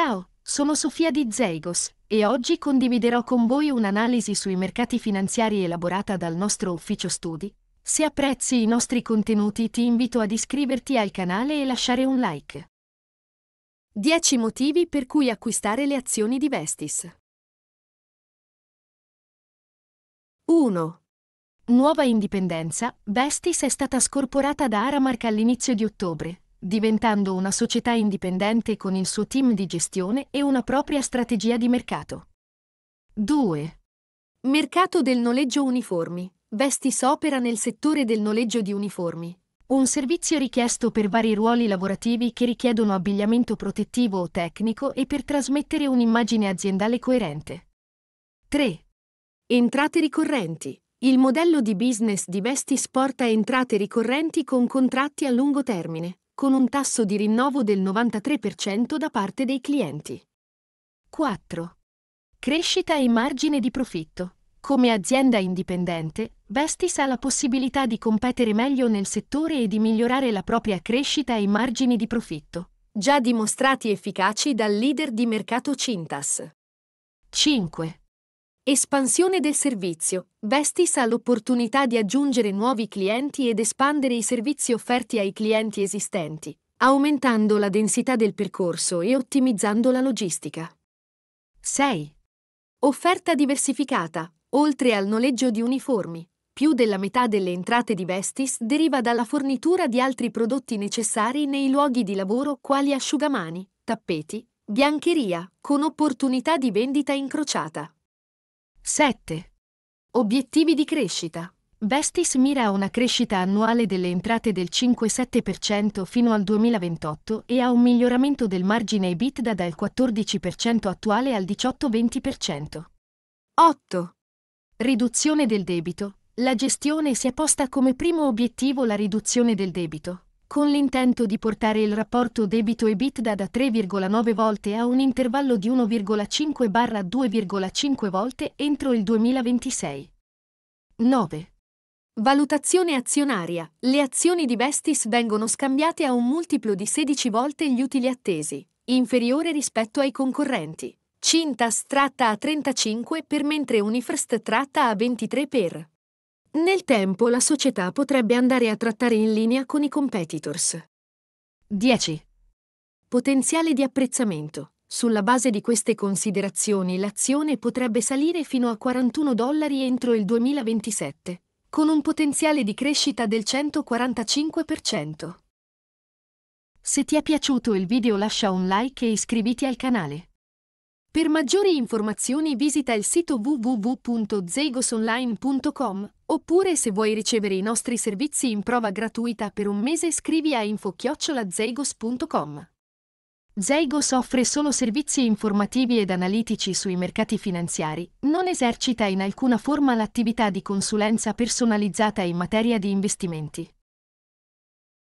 Ciao, sono Sofia di Zeigos e oggi condividerò con voi un'analisi sui mercati finanziari elaborata dal nostro ufficio studi. Se apprezzi i nostri contenuti ti invito ad iscriverti al canale e lasciare un like. 10 motivi per cui acquistare le azioni di Vestis. 1. Nuova indipendenza, Vestis è stata scorporata da Aramark all'inizio di ottobre, diventando una società indipendente con il suo team di gestione e una propria strategia di mercato. 2. Mercato del noleggio uniformi. Vestis opera nel settore del noleggio di uniformi. Un servizio richiesto per vari ruoli lavorativi che richiedono abbigliamento protettivo o tecnico e per trasmettere un'immagine aziendale coerente. 3. Entrate ricorrenti. Il modello di business di Vestis porta entrate ricorrenti con contratti a lungo termine, con un tasso di rinnovo del 93% da parte dei clienti. 4. Crescita e margine di profitto. Come azienda indipendente, Vestis ha la possibilità di competere meglio nel settore e di migliorare la propria crescita e i margini di profitto, già dimostrati efficaci dal leader di mercato Cintas. 5. Espansione del servizio. Vestis ha l'opportunità di aggiungere nuovi clienti ed espandere i servizi offerti ai clienti esistenti, aumentando la densità del percorso e ottimizzando la logistica. 6. Offerta diversificata. Oltre al noleggio di uniformi, più della metà delle entrate di Vestis deriva dalla fornitura di altri prodotti necessari nei luoghi di lavoro quali asciugamani, tappeti, biancheria, con opportunità di vendita incrociata. 7. Obiettivi di crescita. Vestis mira a una crescita annuale delle entrate del 5,7% fino al 2028 e a un miglioramento del margine EBITDA dal 14% attuale al 18-20%. 8. Riduzione del debito. La gestione si è posta come primo obiettivo la riduzione del debito, con l'intento di portare il rapporto debito-EBITDA da 3,9 volte a un intervallo di 1,5-2,5 volte entro il 2026. 9. Valutazione azionaria. Le azioni di Vestis vengono scambiate a un multiplo di 16 volte gli utili attesi, inferiore rispetto ai concorrenti. Cintas tratta a 35 per mentre Unifirst tratta a 23 per. Nel tempo la società potrebbe andare a trattare in linea con i competitors. 10. Potenziale di apprezzamento. Sulla base di queste considerazioni l'azione potrebbe salire fino a 41 dollari entro il 2027, con un potenziale di crescita del 145%. Se ti è piaciuto il video lascia un like e iscriviti al canale. Per maggiori informazioni visita il sito www.zegosonline.com. Oppure se vuoi ricevere i nostri servizi in prova gratuita per un mese scrivi a info-zeigos.com. Zeigos offre solo servizi informativi ed analitici sui mercati finanziari, non esercita in alcuna forma l'attività di consulenza personalizzata in materia di investimenti.